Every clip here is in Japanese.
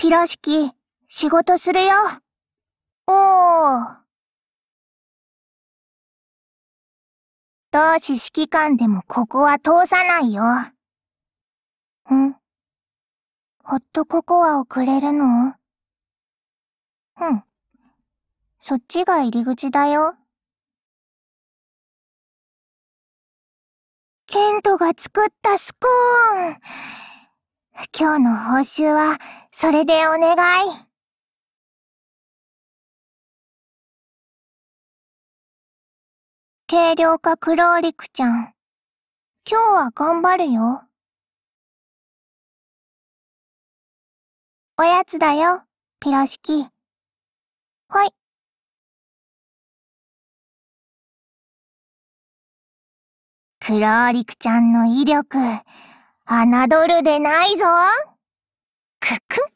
ピラシキ、仕事するよ。おー。同志指揮官でもここは通さないよ。んホットココアをくれるのうん。そっちが入り口だよ。ケントが作ったスコーン今日の報酬は、それでお願い。軽量化クローリクちゃん。今日は頑張るよ。おやつだよ、ピロシキ。はい。クローリクちゃんの威力。侮るでないぞ。くくく。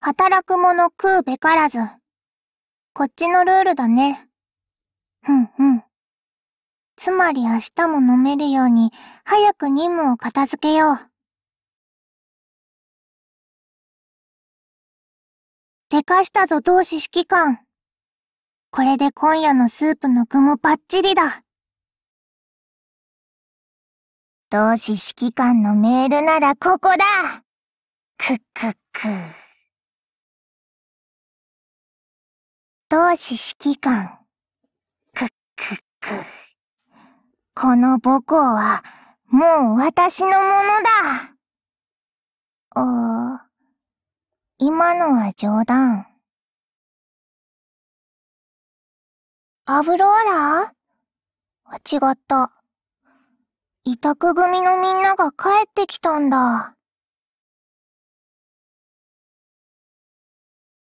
働く者食うべからず。こっちのルールだね。つまり明日も飲めるように、早く任務を片付けよう。でかしたぞ同志指揮官。これで今夜のスープの具もバッチリだ。同志指揮官のメールならここだくっくっく。同志指揮官。くっくっく。この母校は、もう私のものだ。ああ、今のは冗談。アブローラー違った。委託組のみんなが帰ってきたんだ。